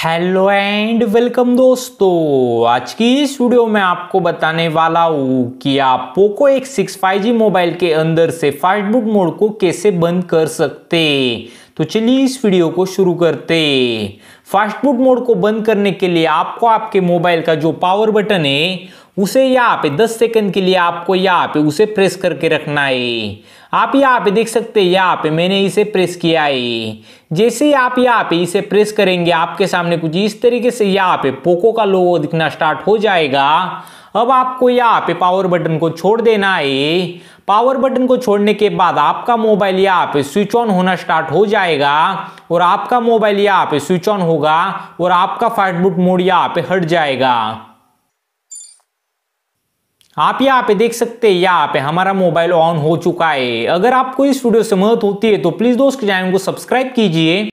hello and welcome दोस्तों आज की इस वीडियो में आपको बताने वाला हूँ कि आप पोको एक सिक्स फाइव जी मोबाइल के अंदर से फास्टबुक मोड को कैसे बंद कर सकते तो चलिए इस वीडियो को शुरू करते फास्टबुक मोड को बंद करने के लिए आपको आपके मोबाइल का जो पावर बटन है उसे यहाँ पे 10 सेकंड के लिए आपको यहाँ पे उसे प्रेस करके रखना है आप यहाँ पे देख सकते हैं यहाँ पे मैंने इसे प्रेस किया है जैसे ही आप यहाँ पे इसे प्रेस करेंगे आपके सामने कुछ इस तरीके से यहाँ पे पोको का लोगो दिखना स्टार्ट हो जाएगा अब आपको यहाँ पे पावर बटन को छोड़ देना है पावर बटन को छोड़ने के बाद आपका मोबाइल यहाँ पे स्विच ऑन होना स्टार्ट हो जाएगा और आपका मोबाइल यहाँ पे स्विच ऑन होगा और आपका फाइटबुट मोड यहाँ पे हट जाएगा आप यहाँ पे देख सकते हैं यहाँ पे हमारा मोबाइल ऑन हो चुका है अगर आपको इस वीडियो से मदद होती है तो प्लीज़ दोस्त चैनल को सब्सक्राइब कीजिए